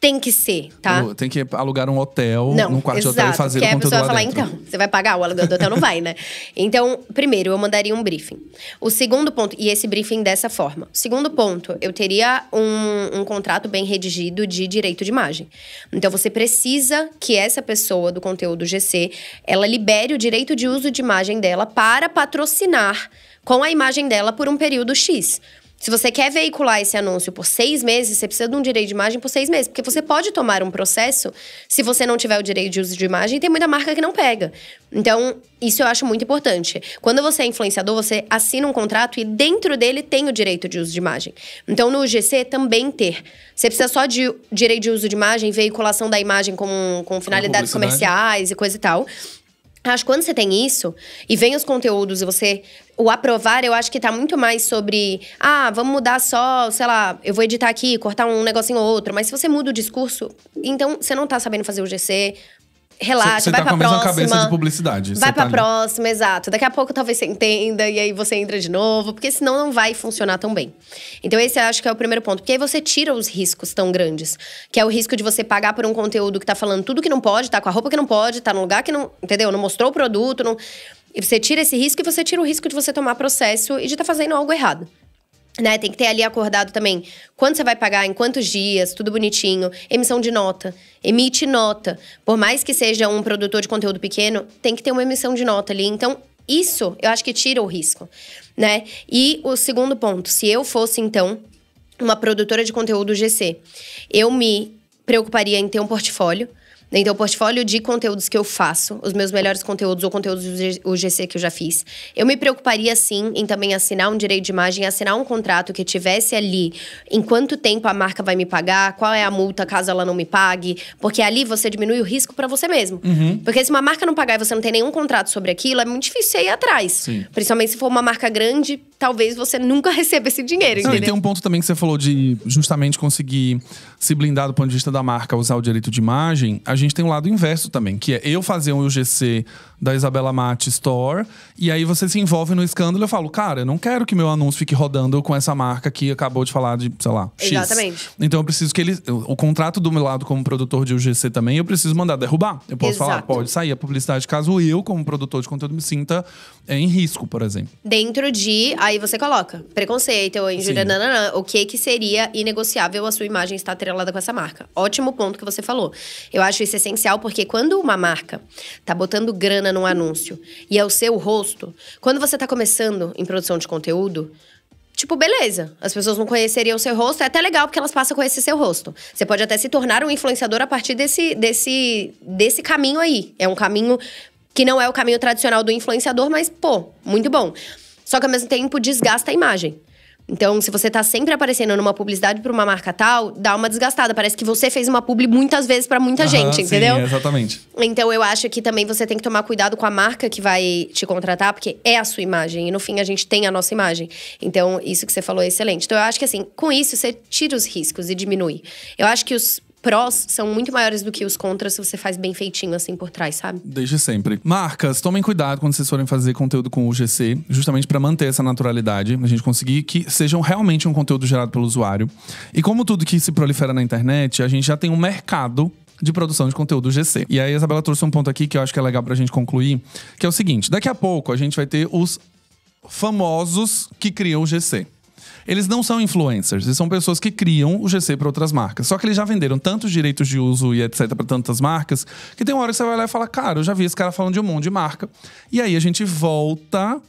Tem que ser, tá? Tem que alugar um hotel, um num quarto exato, de hotel e fazer que o conteúdo a pessoa lá falar, dentro. então. Você vai pagar o aluguel do hotel? Não vai, né? Então, primeiro, eu mandaria um briefing. O segundo ponto, e esse briefing dessa forma. O segundo ponto, eu teria um, um contrato bem redigido de direito de imagem. Então, você precisa que essa pessoa do conteúdo GC, ela libere o direito de uso de imagem dela para patrocinar com a imagem dela por um período X. Se você quer veicular esse anúncio por seis meses, você precisa de um direito de imagem por seis meses. Porque você pode tomar um processo se você não tiver o direito de uso de imagem. Tem muita marca que não pega. Então, isso eu acho muito importante. Quando você é influenciador, você assina um contrato e dentro dele tem o direito de uso de imagem. Então, no UGC também ter. Você precisa só de direito de uso de imagem, veiculação da imagem com, com finalidades comerciais e coisa e tal. Acho que quando você tem isso e vem os conteúdos e você. O aprovar, eu acho que tá muito mais sobre. Ah, vamos mudar só, sei lá, eu vou editar aqui, cortar um negocinho ou outro. Mas se você muda o discurso, então você não tá sabendo fazer o GC, relaxa, cê, cê vai tá pra com a próxima. mesma cabeça de publicidade. Vai pra tá próxima, ali. exato. Daqui a pouco talvez você entenda e aí você entra de novo, porque senão não vai funcionar tão bem. Então, esse eu acho que é o primeiro ponto. Porque aí você tira os riscos tão grandes, que é o risco de você pagar por um conteúdo que tá falando tudo que não pode, tá com a roupa que não pode, tá no lugar que não. Entendeu? Não mostrou o produto, não. E você tira esse risco e você tira o risco de você tomar processo e de estar tá fazendo algo errado. Né, tem que ter ali acordado também quando você vai pagar, em quantos dias, tudo bonitinho. Emissão de nota. Emite nota. Por mais que seja um produtor de conteúdo pequeno, tem que ter uma emissão de nota ali. Então, isso eu acho que tira o risco, né? E o segundo ponto, se eu fosse, então, uma produtora de conteúdo GC, eu me preocuparia em ter um portfólio né? Então, o portfólio de conteúdos que eu faço, os meus melhores conteúdos ou conteúdos do GC que eu já fiz, eu me preocuparia sim em também assinar um direito de imagem, assinar um contrato que tivesse ali em quanto tempo a marca vai me pagar, qual é a multa caso ela não me pague, porque ali você diminui o risco para você mesmo. Uhum. Porque se uma marca não pagar e você não tem nenhum contrato sobre aquilo, é muito difícil você ir atrás. Sim. Principalmente se for uma marca grande, talvez você nunca receba esse dinheiro. Não, e tem um ponto também que você falou de justamente conseguir se blindar do ponto de vista da marca, usar o direito de imagem. A a gente tem um lado inverso também, que é eu fazer um UGC da Isabela Mate Store. E aí você se envolve no escândalo. Eu falo, cara, eu não quero que meu anúncio fique rodando com essa marca que acabou de falar de, sei lá, X. Exatamente. Então eu preciso que ele. O contrato do meu lado como produtor de UGC também, eu preciso mandar derrubar. Eu posso Exato. falar, pode sair a publicidade caso eu, como produtor de conteúdo, me sinta é, em risco, por exemplo. Dentro de. Aí você coloca preconceito, ou injúria, nananã, o que que seria inegociável a sua imagem estar atrelada com essa marca. Ótimo ponto que você falou. Eu acho isso essencial porque quando uma marca tá botando grana bacana num anúncio e é o seu rosto, quando você está começando em produção de conteúdo, tipo, beleza, as pessoas não conheceriam o seu rosto, é até legal porque elas passam a conhecer seu rosto. Você pode até se tornar um influenciador a partir desse, desse, desse caminho aí. É um caminho que não é o caminho tradicional do influenciador, mas, pô, muito bom. Só que ao mesmo tempo desgasta a imagem. Então, se você tá sempre aparecendo numa publicidade para uma marca tal, dá uma desgastada. Parece que você fez uma publi muitas vezes para muita gente, entendeu? Sim, exatamente. Então, eu acho que também você tem que tomar cuidado com a marca que vai te contratar, porque é a sua imagem. E no fim, a gente tem a nossa imagem. Então, isso que você falou é excelente. Então, eu acho que assim, com isso, você tira os riscos e diminui. Eu acho que os prós são muito maiores do que os contras se você faz bem feitinho assim por trás, sabe? Desde sempre. Marcas, tomem cuidado quando vocês forem fazer conteúdo com o GC, justamente para manter essa naturalidade, a gente conseguir que sejam realmente um conteúdo gerado pelo usuário. E como tudo que se prolifera na internet, a gente já tem um mercado de produção de conteúdo GC. E aí a Isabela trouxe um ponto aqui que eu acho que é legal pra gente concluir, que é o seguinte: daqui a pouco a gente vai ter os famosos que criam o GC. Eles não são influencers, eles são pessoas que criam o GC para outras marcas. Só que eles já venderam tantos direitos de uso e etc para tantas marcas, que tem uma hora que você vai lá e fala: "Cara, eu já vi esse cara falando de um monte de marca". E aí a gente volta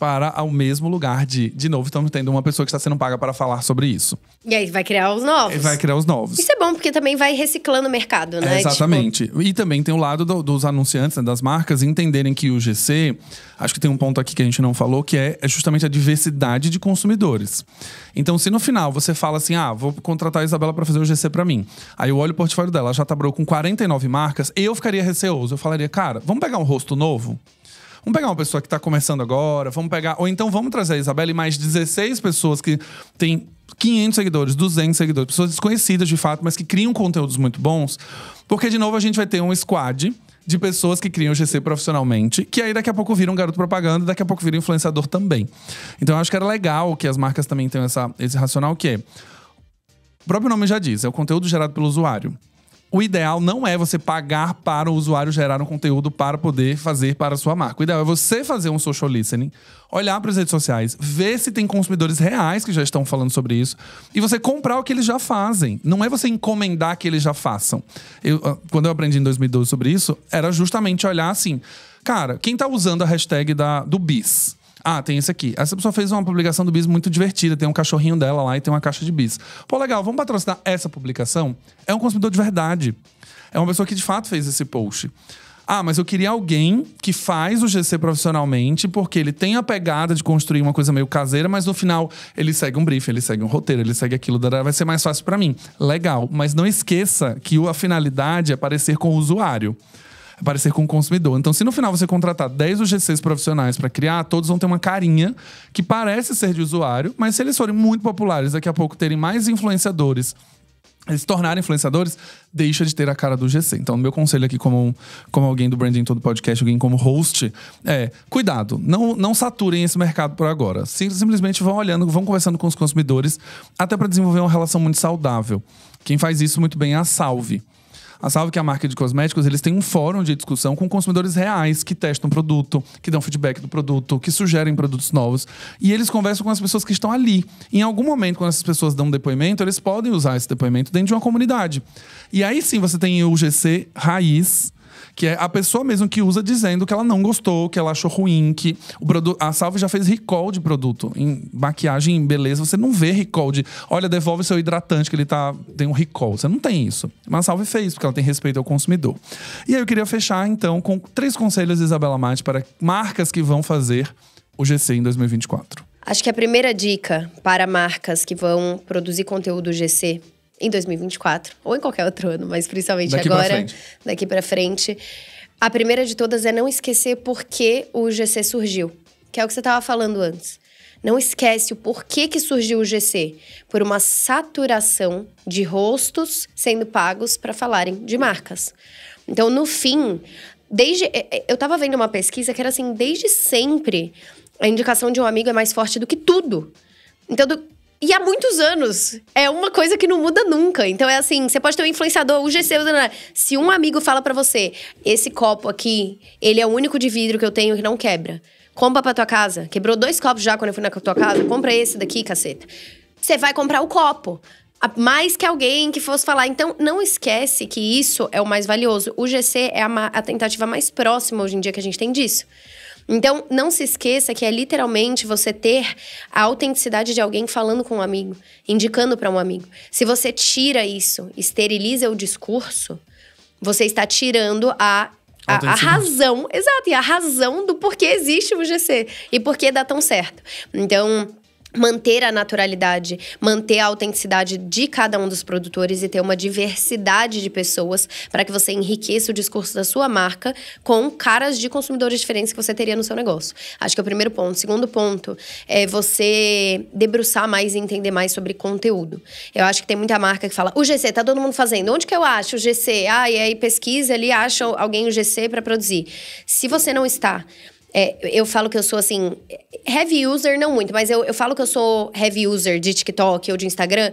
para ao mesmo lugar de. De novo, estamos tendo uma pessoa que está sendo paga para falar sobre isso. E aí vai criar os novos. E vai criar os novos. Isso é bom, porque também vai reciclando o mercado, né? É, exatamente. Tipo... E também tem o lado do, dos anunciantes, né, das marcas, entenderem que o GC. Acho que tem um ponto aqui que a gente não falou, que é, é justamente a diversidade de consumidores. Então, se no final você fala assim, ah, vou contratar a Isabela para fazer o GC para mim. Aí eu olho o portfólio dela, já tá com 49 marcas, eu ficaria receoso. Eu falaria, cara, vamos pegar um rosto novo? Vamos pegar uma pessoa que está começando agora, vamos pegar. Ou então vamos trazer a Isabela e mais 16 pessoas que têm 500 seguidores, 200 seguidores, pessoas desconhecidas de fato, mas que criam conteúdos muito bons. Porque, de novo, a gente vai ter um squad de pessoas que criam GC profissionalmente, que aí daqui a pouco viram garoto propaganda, daqui a pouco viram influenciador também. Então eu acho que era legal que as marcas também tenham essa, esse racional que é. O próprio nome já diz, é o conteúdo gerado pelo usuário o ideal não é você pagar para o usuário gerar um conteúdo para poder fazer para a sua marca. O ideal é você fazer um social listening, olhar para as redes sociais, ver se tem consumidores reais que já estão falando sobre isso e você comprar o que eles já fazem. Não é você encomendar que eles já façam. Eu, ah, quando eu aprendi em 2012 sobre isso, era justamente olhar assim, cara, quem está usando a hashtag da, do bis? Ah, tem esse aqui. Essa pessoa fez uma publicação do bis muito divertida, tem um cachorrinho dela lá e tem uma caixa de bis. Pô, legal, vamos patrocinar essa publicação? É um consumidor de verdade. É uma pessoa que de fato fez esse post. Ah, mas eu queria alguém que faz o GC profissionalmente, porque ele tem a pegada de construir uma coisa meio caseira, mas no final ele segue um briefing, ele segue um roteiro, ele segue aquilo, vai ser mais fácil para mim. Legal, mas não esqueça que a finalidade é parecer com o usuário parecer com o consumidor. Então, se no final você contratar 10 UGCs profissionais para criar, todos vão ter uma carinha que parece ser de usuário, mas se eles forem muito populares, daqui a pouco terem mais influenciadores eles se tornarem influenciadores, deixa de ter a cara do GC. Então, meu conselho aqui, como, como alguém do Branding Todo Podcast, alguém como host, é cuidado, não, não saturem esse mercado por agora. Simplesmente vão olhando, vão conversando com os consumidores, até para desenvolver uma relação muito saudável. Quem faz isso muito bem é a Salve. A Salve, que é a marca de cosméticos, eles têm um fórum de discussão com consumidores reais que testam o produto, que dão feedback do produto, que sugerem produtos novos. E eles conversam com as pessoas que estão ali. Em algum momento, quando essas pessoas dão um depoimento, eles podem usar esse depoimento dentro de uma comunidade. E aí sim você tem o GC raiz que é a pessoa mesmo que usa dizendo que ela não gostou, que ela achou ruim, que o produto, a Salve já fez recall de produto em maquiagem, em beleza, você não vê recall de, olha, devolve seu hidratante que ele tá tem um recall. Você não tem isso. Mas a Salve fez, porque ela tem respeito ao consumidor. E aí eu queria fechar então com três conselhos de Isabela Mate para marcas que vão fazer o GC em 2024. Acho que a primeira dica para marcas que vão produzir conteúdo GC em 2024 ou em qualquer outro ano, mas principalmente daqui agora, pra daqui para frente. A primeira de todas é não esquecer por que o GC surgiu, que é o que você estava falando antes. Não esquece o porquê que surgiu o GC, por uma saturação de rostos sendo pagos para falarem de marcas. Então, no fim, desde é, é, eu estava vendo uma pesquisa que era assim, desde sempre a indicação de um amigo é mais forte do que tudo. Então, do, e há muitos anos. É uma coisa que não muda nunca. Então é assim, você pode ter um influenciador, o GC, se um amigo fala para você, esse copo aqui, ele é o único de vidro que eu tenho que não quebra. Compra pra tua casa. Quebrou dois copos já quando eu fui na tua casa. Compra esse daqui, caceta. Você vai comprar o copo. Mais que alguém que fosse falar. Então, não esquece que isso é o mais valioso. O GC é a, a tentativa mais próxima hoje em dia que a gente tem disso. Então, não se esqueça que é literalmente você ter a autenticidade de alguém falando com um amigo, indicando para um amigo. Se você tira isso, esteriliza o discurso, você está tirando a a, a, razão, exato, e a razão do porquê existe o GC e porquê dá tão certo. Então, manter a naturalidade, manter a autenticidade de cada um dos produtores e ter uma diversidade de pessoas para que você enriqueça o discurso da sua marca com caras de consumidores diferentes que você teria no seu negócio. Acho que é o primeiro ponto. Segundo ponto é você debruçar mais e entender mais sobre conteúdo. Eu acho que tem muita marca que fala: "O GC tá todo mundo fazendo. Onde que eu acho o GC?" Ah, e aí pesquisa ali, acha alguém o GC para produzir. Se você não está é, eu falo que eu sou assim, heavy user não muito, mas eu, eu falo que eu sou heavy user de TikTok ou de Instagram,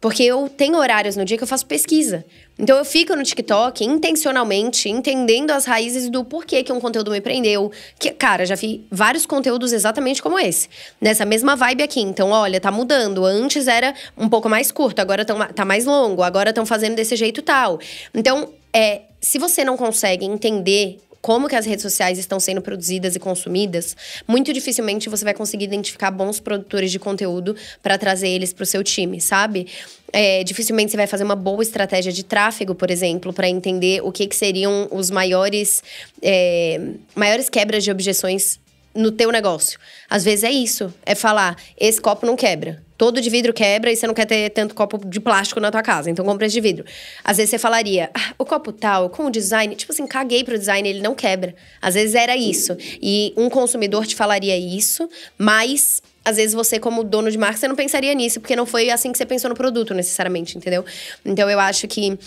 porque eu tenho horários no dia que eu faço pesquisa. Então eu fico no TikTok intencionalmente, entendendo as raízes do porquê que um conteúdo me prendeu. Que, cara, já vi vários conteúdos exatamente como esse. Nessa mesma vibe aqui. Então, olha, tá mudando. Antes era um pouco mais curto, agora tão, tá mais longo, agora estão fazendo desse jeito tal. Então, é, se você não consegue entender como que as redes sociais estão sendo produzidas e consumidas, muito dificilmente você vai conseguir identificar bons produtores de conteúdo para trazer eles para o seu time, sabe? É, dificilmente você vai fazer uma boa estratégia de tráfego, por exemplo, para entender o que, que seriam os maiores, é, maiores quebras de objeções no teu negócio. Às vezes é isso. É falar, esse copo não quebra. Todo de vidro quebra e você não quer ter tanto copo de plástico na tua casa, então compra esse de vidro. Às vezes você falaria, ah, o copo tal, com o design, tipo assim, caguei pro design, ele não quebra. Às vezes era isso. E um consumidor te falaria isso, mas às vezes você, como dono de marca, você não pensaria nisso, porque não foi assim que você pensou no produto necessariamente, entendeu? Então eu acho que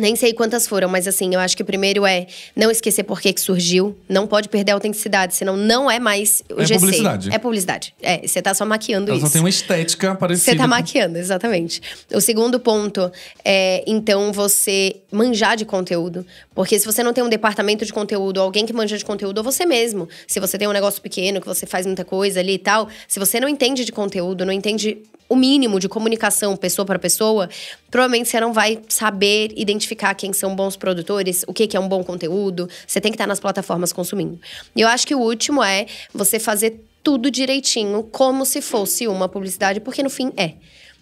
nem sei quantas foram, mas assim, eu acho que o primeiro é não esquecer por que, surgiu. Não pode perder a autenticidade, senão não é mais o é Publicidade. É publicidade. É, você tá só maquiando Ela isso. Só tem uma estética parecida. Você tá maquiando, exatamente. O segundo ponto é, então, você manjar de conteúdo. Porque se você não tem um departamento de conteúdo, alguém que manja de conteúdo, ou é você mesmo. Se você tem um negócio pequeno, que você faz muita coisa ali e tal, se você não entende de conteúdo, não entende o mínimo de comunicação pessoa para pessoa, provavelmente você não vai saber identificar quem são bons produtores, o que, que é um bom conteúdo. Você tem que estar nas plataformas consumindo. E eu acho que o último é você fazer tudo direitinho, como se fosse uma publicidade, porque no fim é.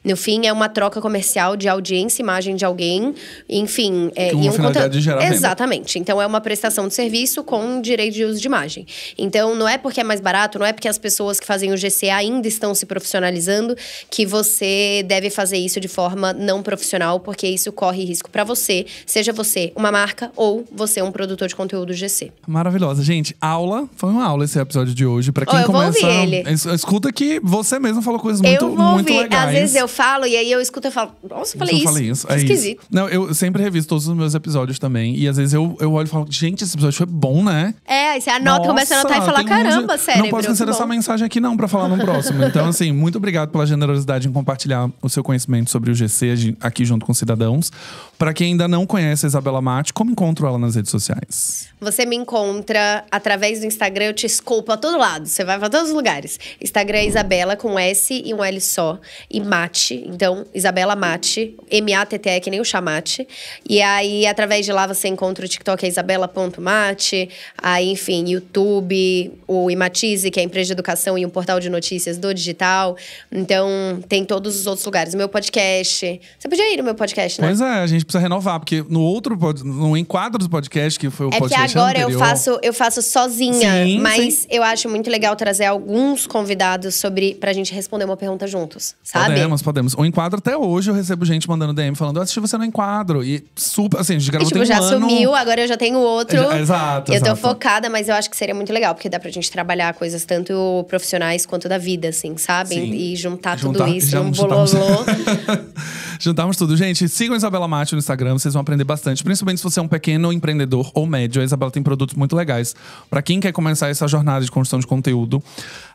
No fim, é uma troca comercial de audiência, imagem de alguém, enfim. É, uma e um finalidade conta... de gerar Exatamente. Renda. Então, é uma prestação de serviço com direito de uso de imagem. Então, não é porque é mais barato, não é porque as pessoas que fazem o GC ainda estão se profissionalizando que você deve fazer isso de forma não profissional, porque isso corre risco para você, seja você uma marca ou você um produtor de conteúdo GC. Maravilhosa, gente. Aula, foi uma aula esse episódio de hoje. Para quem oh, eu começa, vou ouvir ele. escuta que você mesmo falou coisas muito, eu vou muito ouvir. legais. Às vezes eu falo, e aí eu escuto e falo, nossa, falei eu isso. Falei isso. É esquisito. Isso. Não, eu sempre reviso todos os meus episódios também. E às vezes eu, eu olho e falo, gente, esse episódio foi bom, né? É, aí você anota, nossa, começa a anotar e fala, caramba, um sério. Não posso cancelar essa mensagem aqui, não, pra falar no próximo. Então, assim, muito obrigado pela generosidade em compartilhar o seu conhecimento sobre o GC aqui junto com cidadãos. Para quem ainda não conhece a Isabela Mate, como encontro ela nas redes sociais? Você me encontra através do Instagram, eu te esculpo a todo lado, você vai para todos os lugares. Instagram é Isabela com S e um L só, e Mate Mate. Então, Isabela Mate, M-A-T-T-E, que nem o chamate. E aí, através de lá, você encontra o TikTok, é isabela.mate. Aí, enfim, YouTube, o Imatize, que é a empresa de educação e um portal de notícias do digital. Então, tem todos os outros lugares. O Meu podcast. Você podia ir no meu podcast, né? Pois é, a gente precisa renovar, porque no outro, no enquadro do podcast, que foi o é podcast. É que agora eu, faço, eu faço sozinha, sim, mas sim. eu acho muito legal trazer alguns convidados sobre pra gente responder uma pergunta juntos, sabe? Podemos, podemos. Podemos. O Enquadro até hoje eu recebo gente mandando DM falando: eu assisti você no Enquadro. E super, assim, a gente gravou e, tipo, já um sumiu, ano... agora eu já tenho outro. exato. Eu tô focada, mas eu acho que seria muito legal, porque dá pra gente trabalhar coisas tanto profissionais quanto da vida, assim, sabe? Sim. E juntar, juntar tudo isso num bololô. Juntamos tudo. Gente, sigam a Isabela Mate no Instagram, vocês vão aprender bastante. Principalmente se você é um pequeno empreendedor ou médio. A Isabela tem produtos muito legais. Para quem quer começar essa jornada de construção de conteúdo,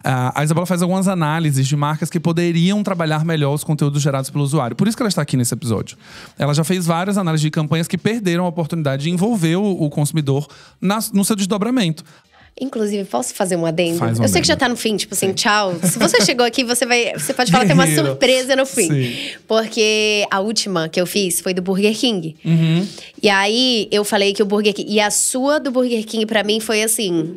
ah, a Isabela faz algumas análises de marcas que poderiam trabalhar melhor os conteúdos gerados pelo usuário. Por isso que ela está aqui nesse episódio. Ela já fez várias análises de campanhas que perderam a oportunidade de envolver o consumidor no seu desdobramento. Inclusive, posso fazer um adendo? Faz um eu sei que já tá no fim, tipo assim, Sim. tchau. Se você chegou aqui, você vai. Você pode falar que tem é uma surpresa no fim. Sim. Porque a última que eu fiz foi do Burger King. Uhum. E aí eu falei que o Burger King. E a sua do Burger King, para mim, foi assim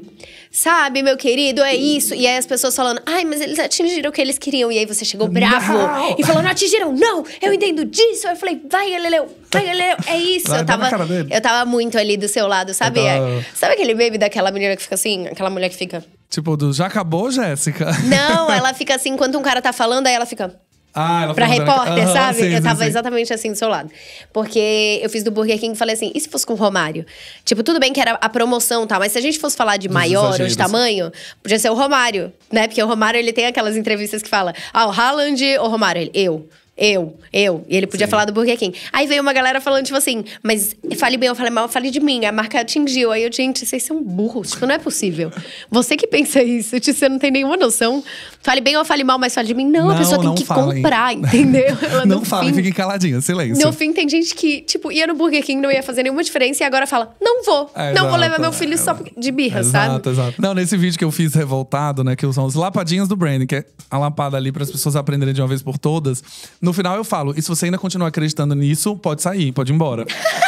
sabe, meu querido, é isso. E aí as pessoas falando, ai, mas eles atingiram o que eles queriam. E aí você chegou bravo não. e falou, não atingiram, não, eu entendo disso. Eu falei, vai, Galileu, vai, Galileu, é isso. Vai, eu, tava, eu tava muito ali do seu lado, sabe? Tava... É, sabe aquele baby daquela menina que fica assim, aquela mulher que fica. Tipo, do já acabou, Jéssica? Não, ela fica assim, enquanto um cara tá falando, aí ela fica. Ah, ela pra repórter, sabe? sim, eu tava sim, exatamente sim. assim do seu lado. Porque eu fiz do Burger King e falei assim: e se fosse com o Romário? Tipo, tudo bem que era a promoção e tá? tal, mas se a gente fosse falar de Dos maior exageros. ou de tamanho, podia ser o Romário, né? Porque o Romário, ele tem aquelas entrevistas que fala: ah, o Haaland ou o Romário? Ele, eu. Eu, eu. E ele podia Sim. falar do Burger King. Aí veio uma galera falando, tipo assim, mas fale bem ou fale mal, fale de mim. A marca atingiu. Aí eu, gente, vocês são burros. Tipo, não é possível. Você que pensa isso, tipo, você não tem nenhuma noção. Fale bem ou fale mal, mas fale de mim. Não, não a pessoa tem que falem. comprar, entendeu? Ela, não fala, fique caladinha, silêncio. No fim, tem gente que, tipo, ia no Burger King, não ia fazer nenhuma diferença e agora fala, não vou. É, não exato, vou levar meu filho é, só de birra, exato, sabe? Exato, exato. Não, nesse vídeo que eu fiz revoltado, né, que são os lapadinhas do branding, que é a lapada ali para as pessoas aprenderem de uma vez por todas no final eu falo, e se você ainda continuar acreditando nisso, pode sair, pode ir embora.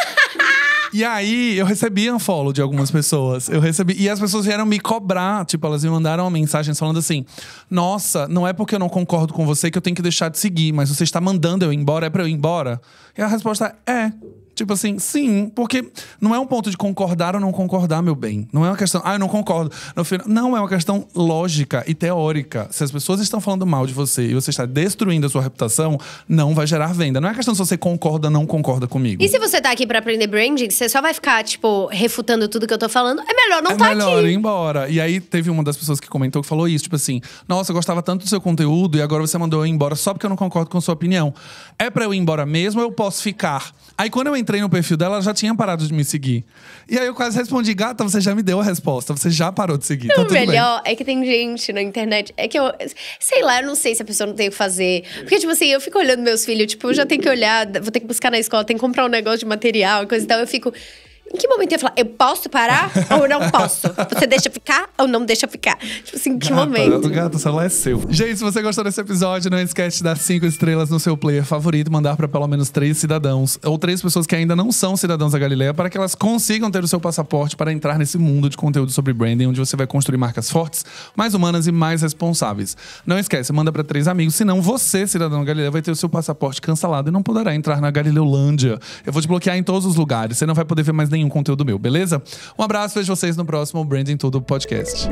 E aí, eu recebi unfollow de algumas pessoas. Eu recebi. E as pessoas vieram me cobrar. Tipo, elas me mandaram uma mensagem falando assim: Nossa, não é porque eu não concordo com você que eu tenho que deixar de seguir, mas você está mandando eu ir embora, é pra eu ir embora? E a resposta é: Tipo assim, sim, porque não é um ponto de concordar ou não concordar, meu bem. Não é uma questão, ah, eu não concordo. No final, não é uma questão lógica e teórica. Se as pessoas estão falando mal de você e você está destruindo a sua reputação, não vai gerar venda. Não é questão se você concorda ou não concorda comigo. E se você tá aqui para aprender branding, você só vai ficar, tipo, refutando tudo que eu tô falando, é melhor não é tá melhor aqui. É melhor ir embora. E aí teve uma das pessoas que comentou que falou isso, tipo assim, nossa, eu gostava tanto do seu conteúdo e agora você mandou eu ir embora só porque eu não concordo com sua opinião. É para eu ir embora mesmo ou eu posso ficar? Aí quando eu entrei entrei no perfil dela, ela já tinha parado de me seguir. E aí eu quase respondi, gata, você já me deu a resposta, você já parou de seguir. Tá o melhor bem. é que tem gente na internet. É que eu. Sei lá, eu não sei se a pessoa não tem o que fazer. Porque, tipo assim, eu fico olhando meus filhos, tipo, eu já tenho que olhar, vou ter que buscar na escola, tem que comprar um negócio de material e coisa e tal. Eu fico em que momento eu ia falar, eu posso parar ou não posso? Você deixa ficar ou não deixa ficar? Tipo assim, em que Gata, momento? Gato, o celular é seu. Gente, se você gostou desse episódio, não esquece de dar cinco estrelas no seu player favorito, mandar para pelo menos três cidadãos ou três pessoas que ainda não são cidadãos da Galileia para que elas consigam ter o seu passaporte para entrar nesse mundo de conteúdo sobre branding, onde você vai construir marcas fortes, mais humanas e mais responsáveis. Não esquece, manda para três amigos, senão você, cidadão Galileia vai ter o seu passaporte cancelado e não poderá entrar na Galileolândia. Eu vou te bloquear em todos os lugares, você não vai poder ver mais nenhum um conteúdo meu, beleza? Um abraço, vejo vocês no próximo Branding Tudo Podcast.